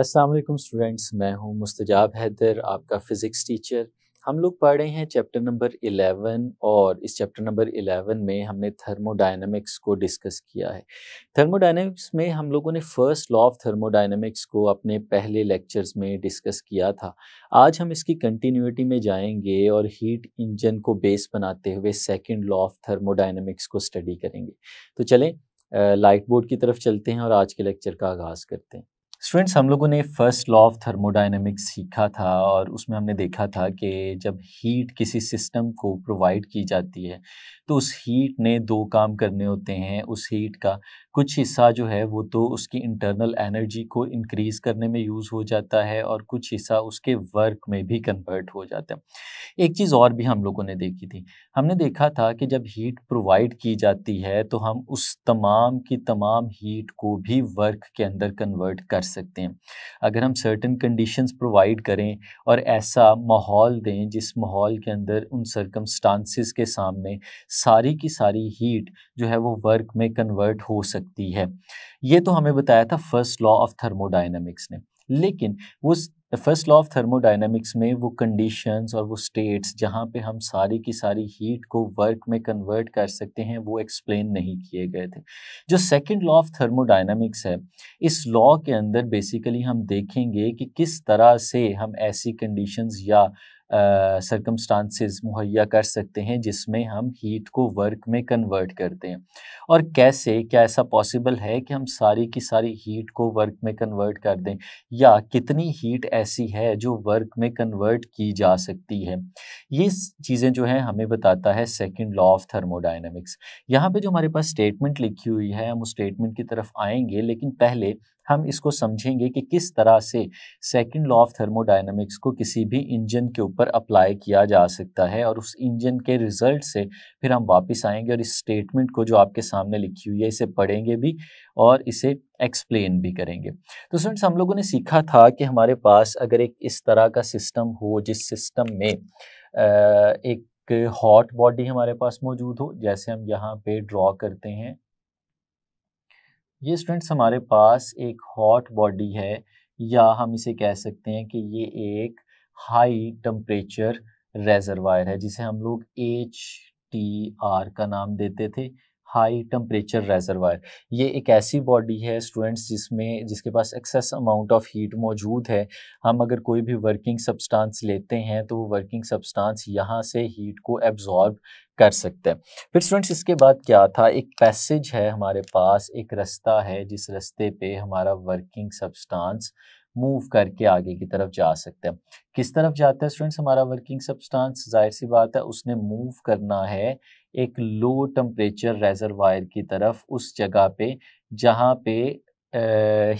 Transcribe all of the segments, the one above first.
अस्सलाम वालेकुम स्टूडेंट्स मैं हूं मुस्तजाब हैदर आपका फ़िज़िक्स टीचर हम लोग पढ़ रहे हैं चैप्टर नंबर 11 और इस चैप्टर नंबर 11 में हमने थर्मोडाइनमिक्स को डिस्कस किया है थर्मोडाइनमिक्स में हम लोगों ने फर्स्ट लॉ ऑफ थर्मोडाइनमिक्स को अपने पहले लेक्चर्स में डिस्कस किया था आज हम इसकी कंटिन्यूटी में जाएंगे और हीट इंजन को बेस बनाते हुए सेकेंड लॉ ऑफ थर्मोडाइनमिक्स को स्टडी करेंगे तो चलें लाइट बोर्ड की तरफ चलते हैं और आज के लेक्चर का आगाज़ करते हैं स्टूडेंट्स हम लोगों ने फर्स्ट लॉ ऑफ थर्मोडाइनमिक्स सीखा था और उसमें हमने देखा था कि जब हीट किसी सिस्टम को प्रोवाइड की जाती है तो उस हीट ने दो काम करने होते हैं उस हीट का कुछ हिस्सा जो है वो तो उसकी इंटरनल एनर्जी को इंक्रीज़ करने में यूज़ हो जाता है और कुछ हिस्सा उसके वर्क में भी कन्वर्ट हो जाता है एक चीज़ और भी हम लोगों ने देखी थी हमने देखा था कि जब हीट प्रोवाइड की जाती है तो हम उस तमाम की तमाम हीट को भी वर्क के अंदर कन्वर्ट कर सकते हैं अगर हम सर्टन कंडीशंस प्रोवाइड करें और ऐसा माहौल दें जिस माहौल के अंदर उन सर्कमस्टांसिस के सामने सारी की सारी हीट जो है वो वर्क में कन्वर्ट हो सकती है ये तो हमें बताया था फर्स्ट लॉ ऑफ थर्मोडाइनमिक्स ने लेकिन उस the first law of thermodynamics में वो कंडीशंस और वो स्टेट्स जहाँ पे हम सारी की सारी हीट को वर्क में कन्वर्ट कर सकते हैं वो एक्सप्लेन नहीं किए गए थे जो सेकंड लॉ ऑफ थर्मोडाइनमिक्स है इस लॉ के अंदर बेसिकली हम देखेंगे कि किस तरह से हम ऐसी कंडीशंस या सरकमस्टांसिस मुहैया कर सकते हैं जिसमें हम हीट को वर्क में कन्वर्ट करते हैं और कैसे क्या ऐसा पॉसिबल है कि हम सारी की सारी हीट को वर्क में कन्वर्ट कर दें या कितनी हीट ऐसी है जो वर्क में कन्वर्ट की जा सकती है ये चीज़ें जो हैं हमें बताता है सेकेंड लॉ ऑफ थर्मोडाइनमिक्स यहाँ पर जो हमारे पास स्टेटमेंट लिखी हुई है हम उस स्टेटमेंट की तरफ आएंगे लेकिन पहले हम इसको समझेंगे कि किस तरह से सेकंड लॉ ऑफ थर्मोडाइनमिक्स को किसी भी इंजन के ऊपर अप्लाई किया जा सकता है और उस इंजन के रिजल्ट से फिर हम वापस आएंगे और इस स्टेटमेंट को जो आपके सामने लिखी हुई है इसे पढ़ेंगे भी और इसे एक्सप्लेन भी करेंगे तो फ्रेंड्स हम लोगों ने सीखा था कि हमारे पास अगर एक इस तरह का सिस्टम हो जिस सिस्टम में एक हॉट बॉडी हमारे पास मौजूद हो जैसे हम यहाँ पे ड्रॉ करते हैं ये स्टूडेंट्स हमारे पास एक हॉट बॉडी है या हम इसे कह सकते हैं कि ये एक हाई टम्परेचर रेजरवायर है जिसे हम लोग एच टी आर का नाम देते थे हाई टेम्परेचर रेजरवायर ये एक ऐसी बॉडी है स्टूडेंट्स जिसमें जिसके पास एक्सेस अमाउंट ऑफ हीट मौजूद है हम अगर कोई भी वर्किंग सब्सटेंस लेते हैं तो वो वर्किंग सब्सटेंस यहाँ से हीट को एब्जॉर्ब कर सकते हैं फिर स्टूडेंट्स इसके बाद क्या था एक पैसेज है हमारे पास एक रास्ता है जिस रास्ते पे हमारा वर्किंग सब्सटेंस मूव करके आगे की तरफ जा सकता है किस तरफ जाता है स्टूडेंट्स हमारा वर्किंग सब्सटेंस जाहिर सी बात है उसने मूव करना है एक लो टम्परेचर रेजरवायर की तरफ उस जगह पे जहाँ पे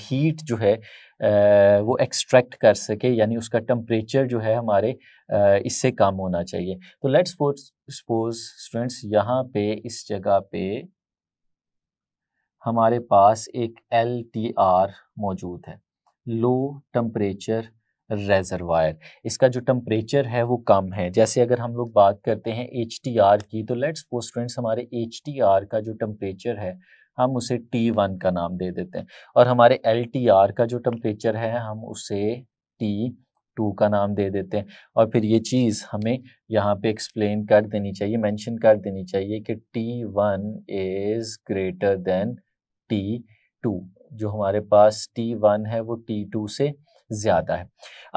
हीट जो है आ, वो एक्सट्रैक्ट कर सके यानी उसका टेम्परेचर जो है हमारे आ, इससे कम होना चाहिए तो लेट्स सपोज स्टूडेंट्स यहाँ पे इस जगह पे हमारे पास एक एल टी आर मौजूद है लो टम्परेचर रेजरवायर इसका जो टम्परेचर है वो कम है जैसे अगर हम लोग बात करते हैं एच की तो लेट्स सपोज हमारे एच का जो टम्परेचर है हम उसे T1 का नाम दे देते हैं और हमारे LTR का जो टम्परेचर है हम उसे T2 का नाम दे देते हैं और फिर ये चीज़ हमें यहाँ पे एक्सप्लेन कर देनी चाहिए मेंशन कर देनी चाहिए कि T1 is greater than T2 जो हमारे पास टी वन है वो टी टू से ज़्यादा है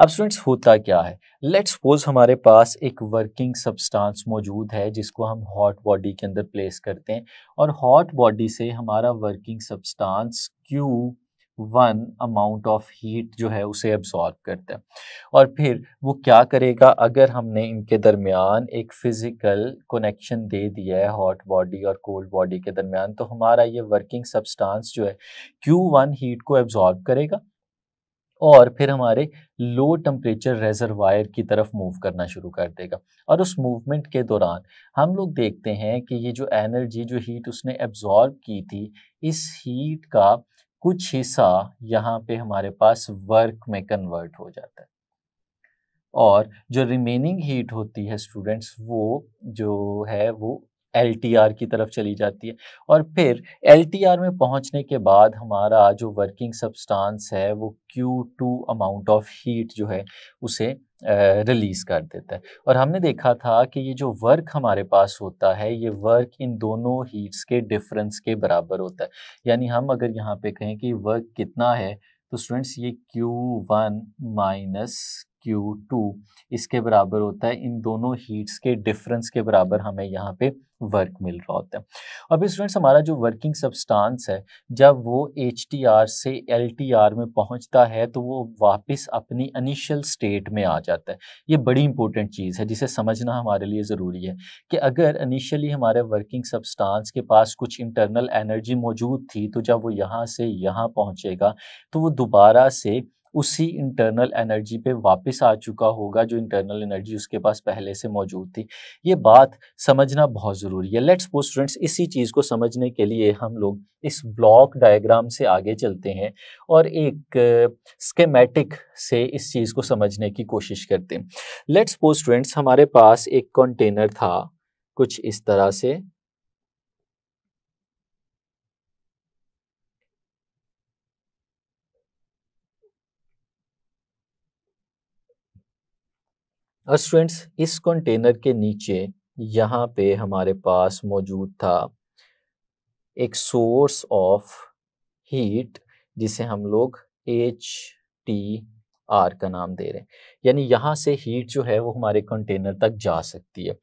अब स्टूडेंट्स होता क्या है लेट सपोज हमारे पास एक वर्किंग सब्सटेंस मौजूद है जिसको हम हॉट बॉडी के अंदर प्लेस करते हैं और हॉट बॉडी से हमारा working substance Q one amount of heat जो है उसे एब्जॉर्ब करता है और फिर वो क्या करेगा अगर हमने इनके दरमियान एक फ़िज़िकल कनेक्शन दे दिया है हॉट बॉडी और कोल्ड बॉडी के दरमियान तो हमारा ये वर्किंग सब्सटेंस जो है क्यू वन हीट को एब्जॉर्ब करेगा और फिर हमारे लो टम्परेचर रेजरवायर की तरफ मूव करना शुरू कर देगा और उस मूवमेंट के दौरान हम लोग देखते हैं कि ये जो एनर्जी जो हीट उसने एब्जॉर्ब की थी इस हीट का कुछ हिस्सा यहाँ पे हमारे पास वर्क में कन्वर्ट हो जाता है और जो रिमेनिंग हीट होती है स्टूडेंट्स वो जो है वो एल की तरफ चली जाती है और फिर एल में पहुंचने के बाद हमारा जो वर्किंग सब्सटेंस है वो Q two amount of heat जो है उसे रिलीज़ कर देता है और हमने देखा था कि ये जो वर्क हमारे पास होता है ये वर्क इन दोनों हीट्स के डिफरेंस के बराबर होता है यानी हम अगर यहाँ पे कहें कि वर्क कितना है तो स्टूडेंट्स ये Q one minus Q two इसके बराबर होता है इन दोनों हीट्स के डिफरेंस के बराबर हमें यहाँ पे वर्क मिल रहा होता है अभी स्टूडेंट्स हमारा जो वर्किंग सब्सटेंस है जब वो एच से एल में पहुँचता है तो वो वापस अपनी इनिशियल स्टेट में आ जाता है ये बड़ी इंपॉर्टेंट चीज़ है जिसे समझना हमारे लिए ज़रूरी है कि अगर इनिशियली हमारे वर्किंग सब्सटेंस के पास कुछ इंटरनल एनर्जी मौजूद थी तो जब वो यहाँ से यहाँ पहुँचेगा तो वो दोबारा से उसी इंटरनल एनर्जी पे वापस आ चुका होगा जो इंटरनल एनर्जी उसके पास पहले से मौजूद थी ये बात समझना बहुत ज़रूरी है लेट्स सपोज स्टूडेंट्स इसी चीज़ को समझने के लिए हम लोग इस ब्लॉक डायग्राम से आगे चलते हैं और एक स्केमेटिक uh, से इस चीज़ को समझने की कोशिश करते हैं लेट्स सपोज स्टूडेंट्स हमारे पास एक कंटेनर था कुछ इस तरह से स्टूडेंट्स इस कंटेनर के नीचे यहाँ पे हमारे पास मौजूद था एक सोर्स ऑफ हीट जिसे हम लोग एच टी आर का नाम दे रहे हैं यानी यहाँ से हीट जो है वो हमारे कंटेनर तक जा सकती है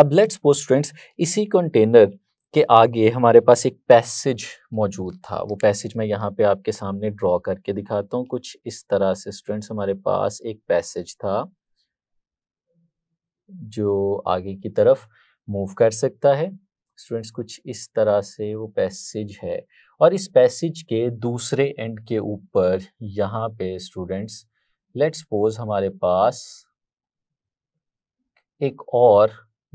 अब लेट्स सपोज स्टूडेंट्स इसी कंटेनर के आगे हमारे पास एक पैसेज मौजूद था वो पैसेज मैं यहाँ पे आपके सामने ड्रॉ करके दिखाता हूँ कुछ इस तरह से स्टूडेंट्स हमारे पास एक पैसेज था जो आगे की तरफ मूव कर सकता है स्टूडेंट्स कुछ इस तरह से वो पैसेज है और इस पैसेज के दूसरे एंड के ऊपर यहाँ पे स्टूडेंट्स लेट्स सपोज हमारे पास एक और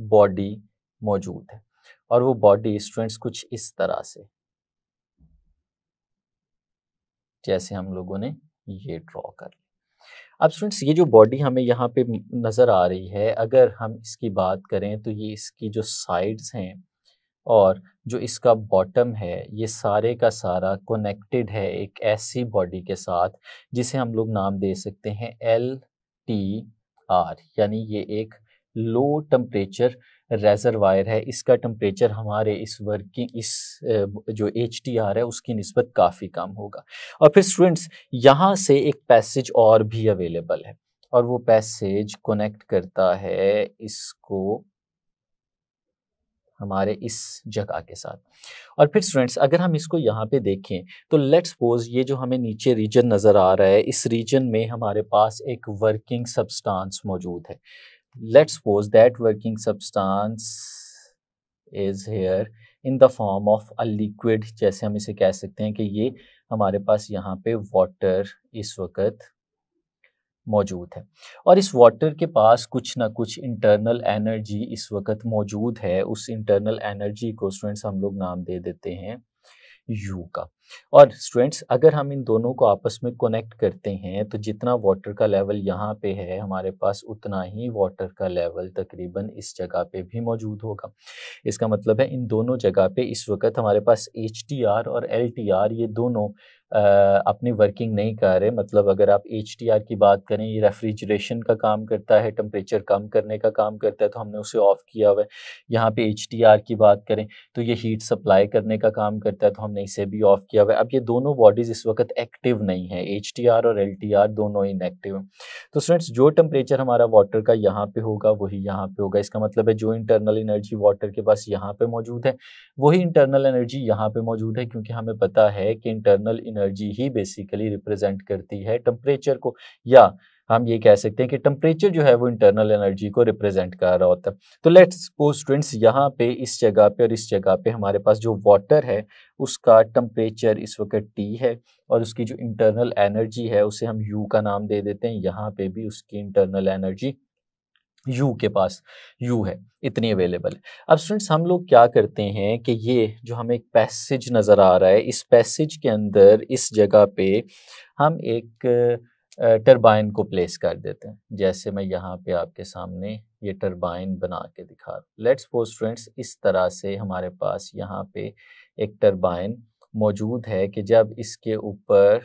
बॉडी मौजूद है और वो बॉडी स्टूडेंट्स कुछ इस तरह से जैसे हम लोगों ने ये ड्रॉ कर लिया अब स्टूडेंट्स ये जो बॉडी हमें यहाँ पे नज़र आ रही है अगर हम इसकी बात करें तो ये इसकी जो साइड्स हैं और जो इसका बॉटम है ये सारे का सारा कनेक्टेड है एक ऐसी बॉडी के साथ जिसे हम लोग नाम दे सकते हैं एल टी आर यानी ये एक लो टम्परेचर रेजरवायर है इसका टम्परेचर हमारे इस वर्किंग इस जो एच है उसकी नस्बत काफ़ी कम होगा और फिर स्टूडेंट्स यहाँ से एक पैसेज और भी अवेलेबल है और वो पैसेज कनेक्ट करता है इसको हमारे इस जगह के साथ और फिर स्टूडेंट्स अगर हम इसको यहाँ पे देखें तो लेट्स सपोज ये जो हमें नीचे रीजन नज़र आ रहा है इस रीजन में हमारे पास एक वर्किंग सब्सटेंस मौजूद है let's suppose that working substance is here in the form of a liquid जैसे हम इसे कह सकते हैं कि ये हमारे पास यहाँ पे वाटर इस वक्त मौजूद है और इस वाटर के पास कुछ ना कुछ इंटरनल एनर्जी इस वक्त मौजूद है उस इंटरनल एनर्जी को स्टूडेंट्स हम लोग नाम दे देते हैं यू का और स्टूडेंट्स अगर हम इन दोनों को आपस में कनेक्ट करते हैं तो जितना वाटर का लेवल यहाँ पे है हमारे पास उतना ही वाटर का लेवल तकरीबन इस जगह पे भी मौजूद होगा इसका मतलब है इन दोनों जगह पे इस वक्त हमारे पास एच और एल ये दोनों अपनी वर्किंग नहीं कर रहे मतलब अगर आप एच की बात करें ये रेफ्रिजरेशन का काम करता है टम्परेचर कम करने का काम करता है तो हमने उसे ऑफ़ किया हुआ है यहाँ पे एच की बात करें तो ये हीट सप्लाई करने का काम करता है तो हमने इसे भी ऑफ़ किया हुआ है अब ये दोनों बॉडीज़ इस वक्त एक्टिव नहीं है एच और एल दोनों इनएक्टिव हैं तो स्टूडेंट्स जो टेम्परेचर हमारा वाटर का यहाँ पर होगा वही यहाँ पर होगा इसका मतलब है जो इंटरनल एनर्जी वाटर के पास यहाँ पर मौजूद है वही इंटरनल एनर्जी यहाँ पर मौजूद है क्योंकि हमें पता है कि इंटरनल एनर्जी एनर्जी ही बेसिकली रिप्रेजेंट करती है टेम्परेचर को या हम ये कह सकते हैं कि टेम्परेचर जो है वो इंटरनल एनर्जी को रिप्रेजेंट कर रहा होता है तो लेट्स सपोज स्टूडेंट्स यहाँ पे इस जगह पे और इस जगह पे हमारे पास जो वाटर है उसका टेम्परेचर इस वक्त टी है और उसकी जो इंटरनल एनर्जी है उसे हम यू का नाम दे देते हैं यहाँ पे भी उसकी इंटरनल एनर्जी यू के पास यू है इतनी अवेलेबल है अब स्टूडेंट्स हम लोग क्या करते हैं कि ये जो हमें एक पैसेज नज़र आ रहा है इस पैसेज के अंदर इस जगह पे हम एक टरबाइन को प्लेस कर देते हैं जैसे मैं यहाँ पे आपके सामने ये टरबाइन बना के दिखा रहा हूँ लेट्स फोर स्टूडेंट्स इस तरह से हमारे पास यहाँ पे एक टरबाइन मौजूद है कि जब इसके ऊपर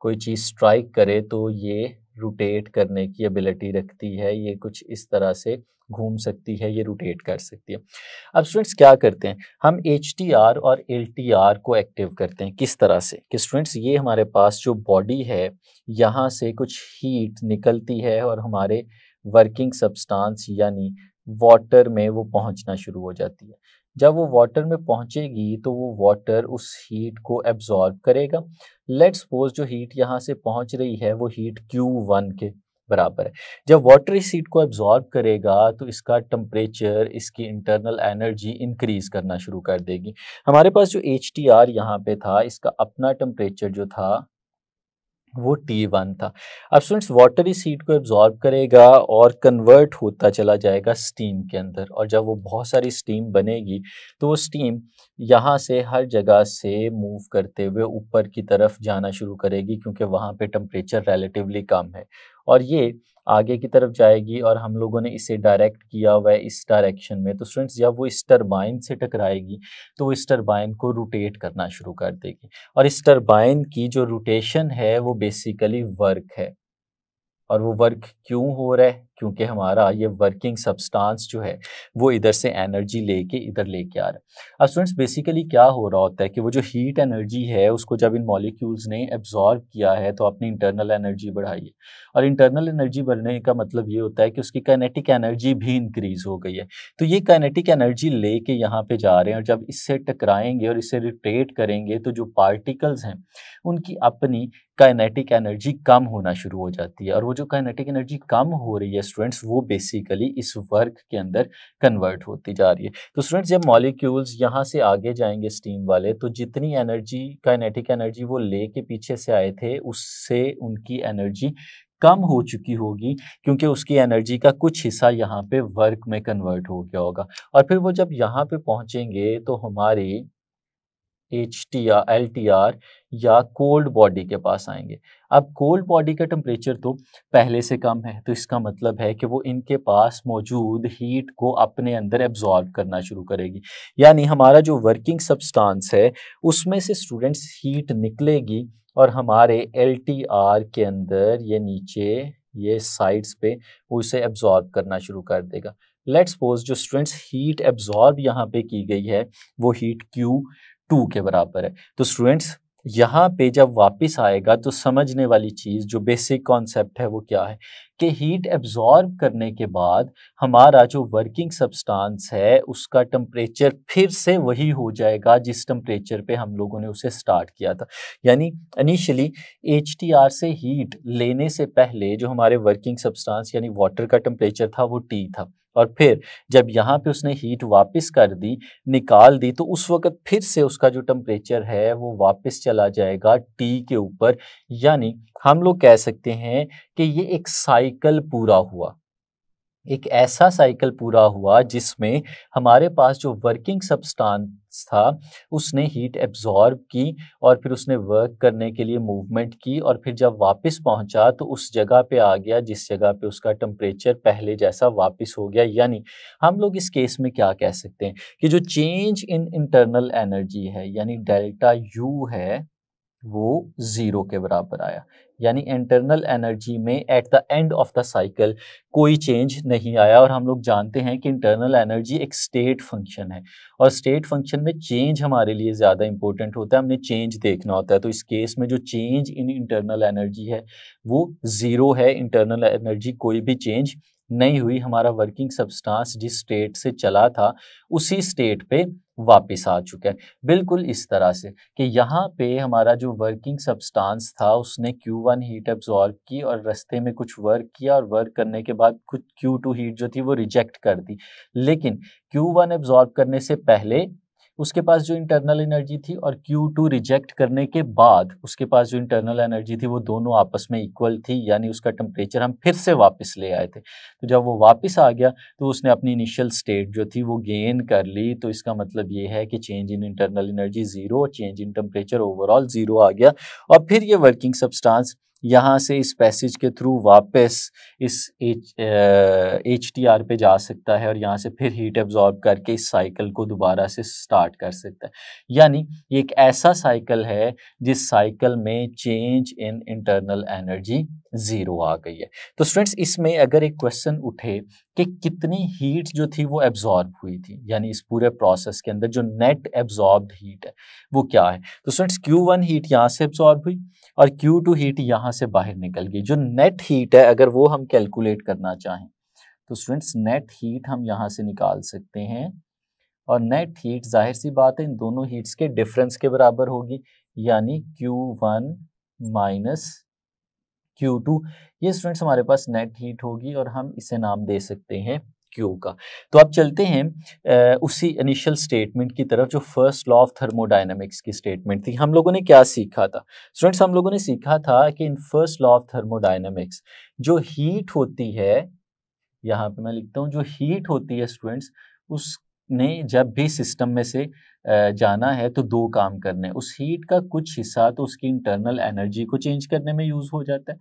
कोई चीज़ स्ट्राइक करे तो ये रोटेट करने की एबिलिटी रखती है ये कुछ इस तरह से घूम सकती है ये रोटेट कर सकती है अब स्टूडेंट्स क्या करते हैं हम एच और एल को एक्टिव करते हैं किस तरह से कि स्टूडेंट्स ये हमारे पास जो बॉडी है यहाँ से कुछ हीट निकलती है और हमारे वर्किंग सब्सटेंस यानी वाटर में वो पहुंचना शुरू हो जाती है जब वो वाटर में पहुंचेगी तो वो वाटर उस हीट को एब्जॉर्ब करेगा लेट सपोज जो हीट यहाँ से पहुंच रही है वो हीट क्यू वन के बराबर है जब वाटर इस हीट को एब्जॉर्ब करेगा तो इसका टम्परेचर इसकी इंटरनल एनर्जी इंक्रीज करना शुरू कर देगी हमारे पास जो एच टी आर यहाँ पे था इसका अपना टम्परेचर जो था वो टी वन था अब स्टूडेंट्स वाटर इस हीट को एब्जॉर्ब करेगा और कन्वर्ट होता चला जाएगा स्टीम के अंदर और जब वो बहुत सारी स्टीम बनेगी तो वो स्टीम यहाँ से हर जगह से मूव करते हुए ऊपर की तरफ जाना शुरू करेगी क्योंकि वहाँ पे टम्परेचर रिलेटिवली कम है और ये आगे की तरफ जाएगी और हम लोगों ने इसे डायरेक्ट किया हुआ है इस डायरेक्शन में तो स्टूडेंट्स जब वो इस टर्बाइन से टकराएगी तो वो इस टर्बाइन को रोटेट करना शुरू कर देगी और इस टर्बाइन की जो रोटेशन है वो बेसिकली वर्क है और वो वर्क क्यों हो रहा है क्योंकि हमारा ये वर्किंग सब्सटेंस जो है वो इधर से एनर्जी लेके इधर लेके आ रहा है अब स्टूडेंट्स बेसिकली क्या हो रहा होता है कि वो जो हीट एनर्जी है उसको जब इन मॉलिक्यूल्स ने एब्जॉर्व किया है तो अपनी इंटरनल एनर्जी बढ़ाई है और इंटरनल एनर्जी बढ़ने का मतलब ये होता है कि उसकी कैनेटिक एनर्जी भी इंक्रीज हो गई है तो ये काइनेटिक एनर्जी ले के यहाँ पे जा रहे हैं और जब इससे टकराएंगे और इसे रिटेट करेंगे तो जो पार्टिकल्स हैं उनकी अपनी काइनेटिक एनर्जी कम होना शुरू हो जाती है और वो जो काइनेटिक एनर्जी कम हो रही है स्टूडेंट्स वो बेसिकली इस वर्क के अंदर कन्वर्ट होती जा रही है तो स्टूडेंट्स जब मॉलिक्यूल्स यहाँ से आगे जाएंगे स्टीम वाले तो जितनी एनर्जी काइनेटिक एनर्जी वो ले के पीछे से आए थे उससे उनकी एनर्जी कम हो चुकी होगी क्योंकि उसकी एनर्जी का कुछ हिस्सा यहाँ पे वर्क में कन्वर्ट हो गया होगा और फिर वो जब यहाँ पे पहुँचेंगे तो हमारी H T R L T R या कोल्ड बॉडी के पास आएंगे अब कोल्ड बॉडी का टेम्परेचर तो पहले से कम है तो इसका मतलब है कि वो इनके पास मौजूद हीट को अपने अंदर एब्जॉर्ब करना शुरू करेगी यानी हमारा जो वर्किंग सब्सटेंस है उसमें से स्टूडेंट्स हीट निकलेगी और हमारे एल टी आर के अंदर ये नीचे ये साइड्स पे उसे एब्जॉर्ब करना शुरू कर देगा लेट्स सपोज जो स्टूडेंट्स हीट एब्जॉर्ब यहाँ पे की गई है वो हीट क्यू टू के बराबर है तो स्टूडेंट्स यहाँ पे जब वापस आएगा तो समझने वाली चीज़ जो बेसिक कॉन्सेप्ट है वो क्या है कि हीट एब्जॉर्ब करने के बाद हमारा जो वर्किंग सब्सटेंस है उसका टम्परेचर फिर से वही हो जाएगा जिस टम्परेचर पे हम लोगों ने उसे स्टार्ट किया था यानी इनिशियली एच से हीट लेने से पहले जो हमारे वर्किंग सब्सटेंस यानी वाटर का टम्परेचर था वो टी था और फिर जब यहाँ पे उसने हीट वापस कर दी निकाल दी तो उस वक्त फिर से उसका जो टम्परेचर है वो वापस चला जाएगा टी के ऊपर यानी हम लोग कह सकते हैं कि ये एक साइकिल पूरा हुआ एक ऐसा साइकिल पूरा हुआ जिसमें हमारे पास जो वर्किंग सब्सटेंस था उसने हीट एब्जॉर्ब की और फिर उसने वर्क करने के लिए मूवमेंट की और फिर जब वापस पहुंचा तो उस जगह पे आ गया जिस जगह पे उसका टम्परेचर पहले जैसा वापस हो गया यानी हम लोग इस केस में क्या कह सकते हैं कि जो चेंज इन इंटरनल एनर्जी है यानी डेल्टा यू है वो ज़ीरो के बराबर आया यानी इंटरनल एनर्जी में at the end of the cycle कोई चेंज नहीं आया और हम लोग जानते हैं कि इंटरनल एनर्जी एक स्टेट फंक्शन है और स्टेट फंक्शन में चेंज हमारे लिए ज़्यादा इंपॉर्टेंट होता है हमने चेंज देखना होता है तो इस केस में जो चेंज इन इंटरनल एनर्जी है वो ज़ीरो है इंटरनल एनर्जी कोई भी चेंज नहीं हुई हमारा वर्किंग सब्सटेंस जिस स्टेट से चला था उसी स्टेट पे वापस आ चुका है बिल्कुल इस तरह से कि यहाँ पे हमारा जो वर्किंग सब्सटेंस था उसने Q1 हीट एब्जॉर्ब की और रस्ते में कुछ वर्क किया और वर्क करने के बाद कुछ Q2 हीट जो थी वो रिजेक्ट कर दी लेकिन Q1 एब्जॉर्ब करने से पहले उसके पास जो इंटरनल एनर्जी थी और Q2 रिजेक्ट करने के बाद उसके पास जो इंटरनल एनर्जी थी वो दोनों आपस में इक्वल थी यानी उसका टेम्परेचर हम फिर से वापस ले आए थे तो जब वो वापस आ गया तो उसने अपनी इनिशियल स्टेट जो थी वो गेन कर ली तो इसका मतलब ये है कि change in internal energy zero change in temperature overall zero आ गया और फिर ये वर्किंग सब्सटांस यहाँ से इस पैसेज के थ्रू वापस इस एच टी आर पे जा सकता है और यहाँ से फिर हीट एब्जॉर्ब करके इस साइकिल को दोबारा से स्टार्ट कर सकता है यानी ये एक ऐसा साइकिल है जिस साइकिल में change in internal energy zero आ गई है तो स्टूडेंट्स इसमें अगर एक क्वेश्चन उठे कि कितनी हीट जो थी वो एब्जॉर्ब हुई थी यानी इस पूरे प्रोसेस के अंदर जो नेट एब्जॉर्ब हीट है वो क्या है तो स्टूडेंट्स क्यू वन हीट यहाँ से एब्जॉर्ब हुई और क्यू टू हीट यहाँ से बाहर निकल गई जो नेट हीट है अगर वो हम कैलकुलेट करना चाहें तो स्टूडेंट्स नेट हीट हम यहाँ से निकाल सकते हैं और नेट हीट जाहिर सी बात है इन दोनों हीट्स के डिफरेंस के बराबर होगी यानी Q1 वन माइनस टू ये स्टूडेंट्स हमारे पास नेट हीट होगी और हम इसे नाम दे सकते हैं क्यू का तो अब चलते हैं उसी इनिशियल स्टेटमेंट की तरफ जो फर्स्ट लॉ ऑफ थर्मोडाइनमिक्स की स्टेटमेंट थी हम लोगों ने क्या सीखा था स्टूडेंट्स हम लोगों ने सीखा था कि in first law of thermodynamics जो हीट होती है यहाँ पे मैं लिखता हूँ जो हीट होती है स्टूडेंट्स उस ने जब भी सिस्टम में से जाना है तो दो काम करने उस हीट का कुछ हिस्सा तो उसकी इंटरनल एनर्जी को चेंज करने में यूज़ हो जाता है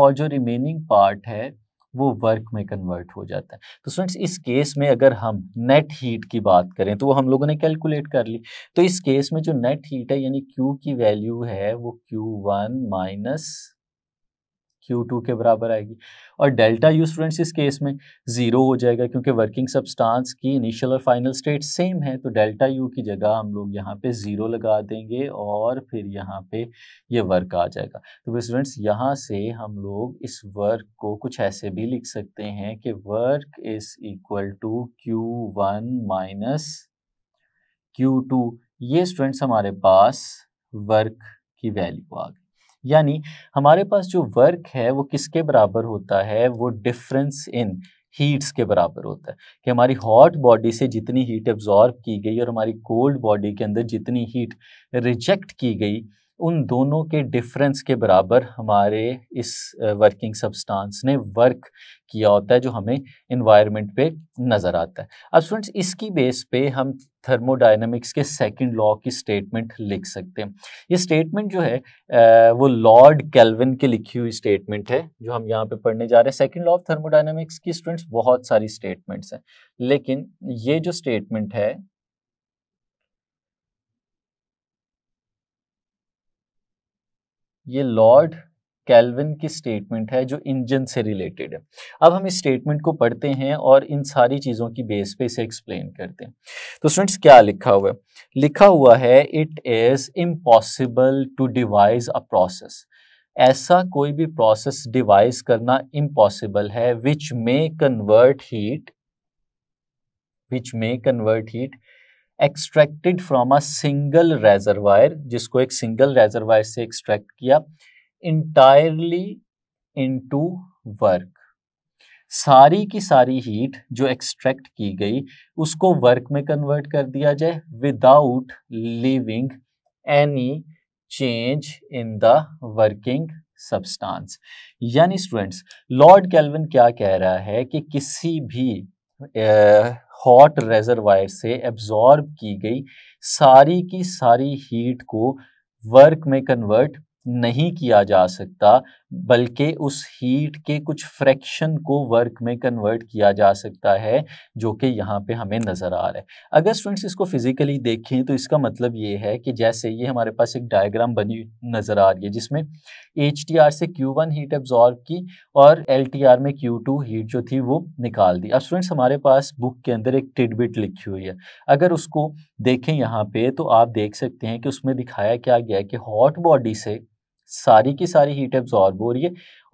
और जो रिमेनिंग पार्ट है वो वर्क में कन्वर्ट हो जाता है तो फ्रेंड्स इस केस में अगर हम नेट हीट की बात करें तो वो हम लोगों ने कैलकुलेट कर ली तो इस केस में जो नेट हीट है यानी क्यू की वैल्यू है वो Q one minus Q two के बराबर आएगी और डेल्टा यू स्टूडेंट्स इस केस में ज़ीरो हो जाएगा क्योंकि वर्किंग सब्सटेंस की इनिशियल और फाइनल स्टेट सेम है तो डेल्टा यू की जगह हम लोग यहाँ पे ज़ीरो लगा देंगे और फिर यहाँ पे ये यह वर्क आ जाएगा तो स्टूडेंट्स यहाँ से हम लोग इस वर्क को कुछ ऐसे भी लिख सकते हैं कि work is equal to Q one minus Q two ये स्टूडेंट्स हमारे पास वर्क की वैल्यू आ गई यानी हमारे पास जो वर्क है वो किसके बराबर होता है वो डिफरेंस इन हीट्स के बराबर होता है कि हमारी हॉट बॉडी से जितनी हीट एब्जॉर्ब की गई और हमारी कोल्ड बॉडी के अंदर जितनी हीट रिजेक्ट की गई उन दोनों के डिफरेंस के बराबर हमारे इस वर्किंग सब्सटेंस ने वर्क किया होता है जो हमें इन्वायरमेंट पे नज़र आता है अब स्टूडेंट्स इसकी बेस पे हम थर्मोडाइनमिक्स के सेकंड लॉ की स्टेटमेंट लिख सकते हैं ये स्टेटमेंट जो है वो लॉर्ड कैल्विन की लिखी हुई स्टेटमेंट है जो हम यहाँ पे पढ़ने जा रहे हैं सेकंड लॉ ऑफ थर्मोडाइनमिक्स की स्टूडेंट्स बहुत सारी स्टेटमेंट्स हैं लेकिन ये जो स्टेटमेंट है ये लॉर्ड कैलविन की स्टेटमेंट है जो इंजन से रिलेटेड है अब हम इस स्टेटमेंट को पढ़ते हैं और इन सारी चीज़ों की बेस पे इसे एक्सप्लेन करते हैं तो स्टूडेंट्स क्या लिखा हुआ है लिखा हुआ है it is impossible to devise a process ऐसा कोई भी प्रोसेस डिवाइस करना इम्पॉसिबल है which may convert heat which may convert heat extracted from a single reservoir जिसको एक सिंगल रेजरवायर से एक्सट्रैक्ट किया इंटायरली इनटू वर्क सारी की सारी हीट जो एक्सट्रैक्ट की गई उसको वर्क में कन्वर्ट कर दिया जाए without leaving any change in the working substance यानी स्टूडेंट्स लॉर्ड कैल्विन क्या कह रहा है कि किसी भी हॉट रेजरवायर से एब्जॉर्ब की गई सारी की सारी हीट को वर्क में कन्वर्ट नहीं किया जा सकता बल्कि उस हीट के कुछ फ्रैक्शन को वर्क में कन्वर्ट किया जा सकता है जो कि यहाँ पे हमें नज़र आ रहा है अगर स्टूडेंट्स इसको फिज़िकली देखें तो इसका मतलब ये है कि जैसे ये हमारे पास एक डायग्राम बनी नज़र आ रही है जिसमें एच से क्यू हीट एब्जॉर्व की और एल में क्यू हीट जो थी वो निकाल दी अब स्टूडेंट्स हमारे पास बुक के अंदर एक टिडबिट लिखी हुई है अगर उसको देखें यहाँ पे तो आप देख सकते हैं कि उसमें दिखाया क्या गया है कि हॉट बॉडी से सारी की सारी हीट एब्जॉर्ब हो रही है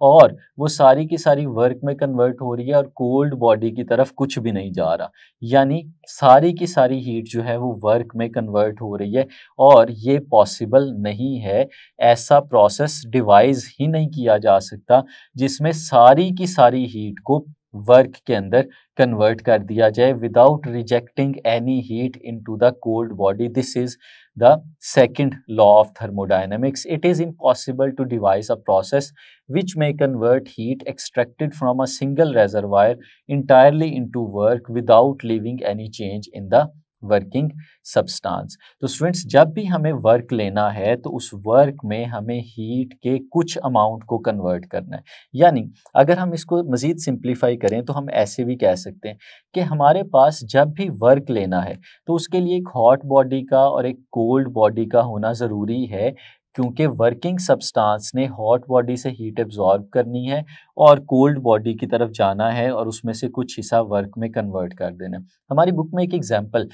और वो सारी की सारी वर्क में कन्वर्ट हो रही है और कोल्ड बॉडी की तरफ कुछ भी नहीं जा रहा यानी सारी की सारी हीट जो है वो वर्क में कन्वर्ट हो रही है और ये पॉसिबल नहीं है ऐसा प्रोसेस डिवाइस ही नहीं किया जा सकता जिसमें सारी की सारी हीट को वर्क के अंदर कन्वर्ट कर दिया जाए without rejecting any heat into the cold body this is the second law of thermodynamics. It is impossible to devise a process which may convert heat extracted from a single reservoir entirely into work without leaving any change in the working substance तो students जब भी हमें work लेना है तो उस work में हमें हीट के कुछ अमाउंट को कन्वर्ट करना है यानी अगर हम इसको मज़ीद सिंप्लीफाई करें तो हम ऐसे भी कह सकते हैं कि हमारे पास जब भी वर्क लेना है तो उसके लिए एक हॉट बॉडी का और एक कोल्ड बॉडी का होना ज़रूरी है क्योंकि वर्किंग सब्सटेंस ने हॉट बॉडी से हीट एब्जॉर्ब करनी है और कोल्ड बॉडी की तरफ जाना है और उसमें से कुछ हिस्सा वर्क में कन्वर्ट कर देना हमारी बुक में एक एग्जाम्पल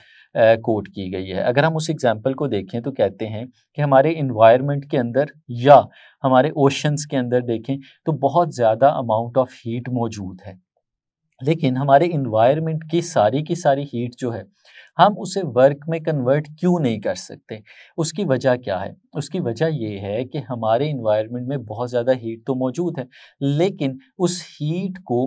कोट की गई है अगर हम उस एग्जांपल को देखें तो कहते हैं कि हमारे इन्वायरमेंट के अंदर या हमारे ओशंस के अंदर देखें तो बहुत ज़्यादा अमाउंट ऑफ हीट मौजूद है लेकिन हमारे इन्वायरमेंट की सारी की सारी हीट जो है हम उसे वर्क में कन्वर्ट क्यों नहीं कर सकते उसकी वजह क्या है उसकी वजह यह है कि हमारे इन्वायरमेंट में बहुत ज़्यादा हीट तो मौजूद है लेकिन उस हीट को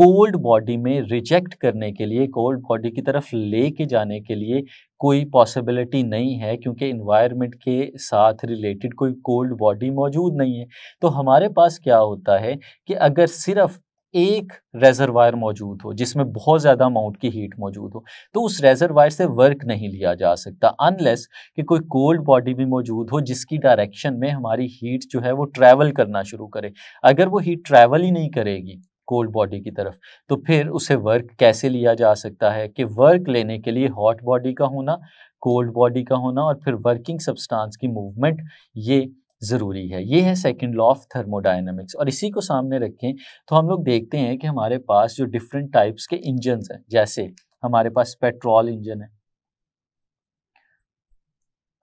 कोल्ड बॉडी में रिजेक्ट करने के लिए कोल्ड बॉडी की तरफ ले के जाने के लिए कोई पॉसिबिलिटी नहीं है क्योंकि इन्वायरमेंट के साथ रिलेटेड कोई कोल्ड बॉडी मौजूद नहीं है तो हमारे पास क्या होता है कि अगर सिर्फ एक रेजरवायर मौजूद हो जिसमें बहुत ज़्यादा अमाउंट की हीट मौजूद हो तो उस रेजरवायर से वर्क नहीं लिया जा सकता अनलेस कि कोई कोल्ड बॉडी भी मौजूद हो जिसकी डायरेक्शन में हमारी हीट जो है वो ट्रैवल करना शुरू करे अगर वो हीट ट्रैवल ही नहीं करेगी कोल्ड बॉडी की तरफ तो फिर उसे वर्क कैसे लिया जा सकता है कि वर्क लेने के लिए हॉट बॉडी का होना कोल्ड बॉडी का होना और फिर वर्किंग सब्सटेंस की मूवमेंट ये ज़रूरी है ये है सेकंड लॉ ऑफ थर्मोडाइनमिक्स और इसी को सामने रखें तो हम लोग देखते हैं कि हमारे पास जो डिफरेंट टाइप्स के इंजन हैं जैसे हमारे पास पेट्रोल इंजन है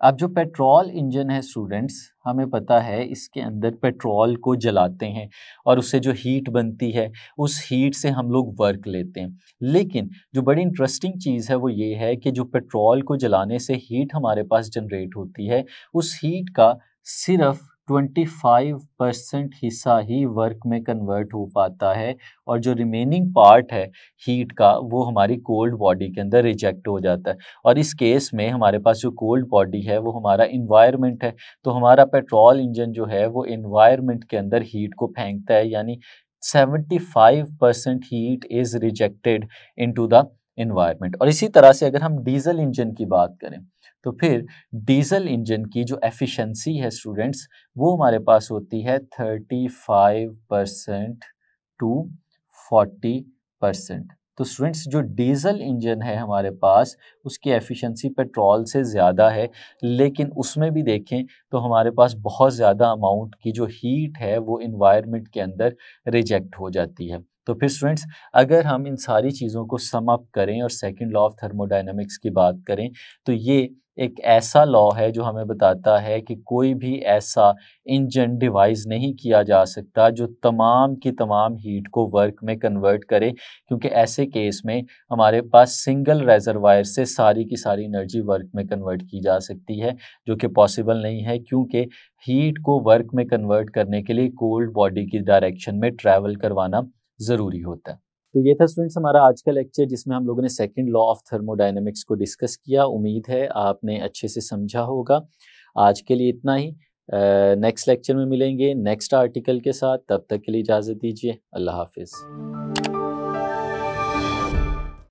अब जो पेट्रोल इंजन है स्टूडेंट्स हमें पता है इसके अंदर पेट्रोल को जलाते हैं और उससे जो हीट बनती है उस हीट से हम लोग वर्क लेते हैं लेकिन जो बड़ी इंटरेस्टिंग चीज़ है वो ये है कि जो पेट्रोल को जलाने से हीट हमारे पास जनरेट होती है उस हीट का सिर्फ 25 परसेंट हिस्सा ही वर्क में कन्वर्ट हो पाता है और जो रिमेनिंग पार्ट है हीट का वो हमारी कोल्ड बॉडी के अंदर रिजेक्ट हो जाता है और इस केस में हमारे पास जो कोल्ड बॉडी है वो हमारा इन्वायरमेंट है तो हमारा पेट्रोल इंजन जो है वो इन्वायरमेंट के अंदर हीट को फेंकता है यानी 75 percent heat is rejected in the environment और इसी तरह से अगर हम डीजल इंजन की बात करें तो फिर डीजल इंजन की जो एफिशिएंसी है स्टूडेंट्स वो हमारे पास होती है 35 परसेंट टू 40 परसेंट तो स्टूडेंट्स जो डीजल इंजन है हमारे पास उसकी एफिशिएंसी पेट्रोल से ज़्यादा है लेकिन उसमें भी देखें तो हमारे पास बहुत ज़्यादा अमाउंट की जो हीट है वो इन्वायरमेंट के अंदर रिजेक्ट हो जाती है तो फिर स्टूडेंट्स अगर हम इन सारी चीज़ों को सम अप करें और सेकंड लॉ ऑफ थर्मोडाइनमिक्स की बात करें तो ये एक ऐसा लॉ है जो हमें बताता है कि कोई भी ऐसा इंजन डिवाइस नहीं किया जा सकता जो तमाम की तमाम हीट को वर्क में कन्वर्ट करे क्योंकि ऐसे केस में हमारे पास सिंगल रेजरवायर से सारी की सारी एनर्जी वर्क में कन्वर्ट की जा सकती है जो कि पॉसिबल नहीं है क्योंकि हीट को वर्क में कन्वर्ट करने के लिए कोल्ड बॉडी की डायरेक्शन में ट्रैवल करवाना ज़रूरी होता है तो ये था स्टूडेंट्स हमारा आज का लेक्चर जिसमें हम लोगों ने सेकंड लॉ ऑफ थर्मोडाइनमिक्स को डिस्कस किया उम्मीद है आपने अच्छे से समझा होगा आज के लिए इतना ही नेक्स्ट लेक्चर में मिलेंगे नेक्स्ट आर्टिकल के साथ तब तक के लिए इजाज़त दीजिए अल्लाह हाफिज़